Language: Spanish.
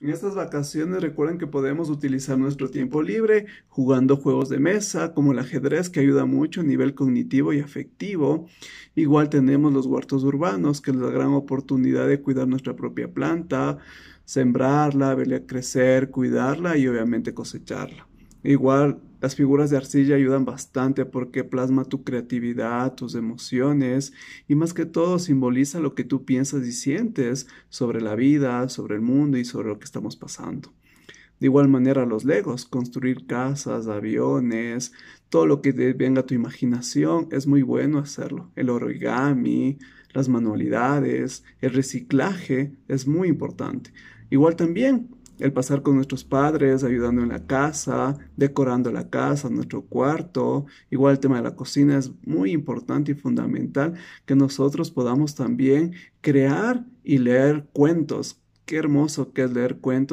En estas vacaciones recuerden que podemos utilizar nuestro tiempo libre jugando juegos de mesa como el ajedrez que ayuda mucho a nivel cognitivo y afectivo. Igual tenemos los huertos urbanos que es la gran oportunidad de cuidar nuestra propia planta, sembrarla, verla crecer, cuidarla y obviamente cosecharla. Igual las figuras de arcilla ayudan bastante porque plasma tu creatividad, tus emociones y más que todo simboliza lo que tú piensas y sientes sobre la vida, sobre el mundo y sobre lo que estamos pasando. De igual manera los legos, construir casas, aviones, todo lo que venga a tu imaginación es muy bueno hacerlo. El origami, las manualidades, el reciclaje es muy importante. Igual también el pasar con nuestros padres, ayudando en la casa, decorando la casa, nuestro cuarto. Igual el tema de la cocina es muy importante y fundamental que nosotros podamos también crear y leer cuentos. Qué hermoso que es leer cuentos.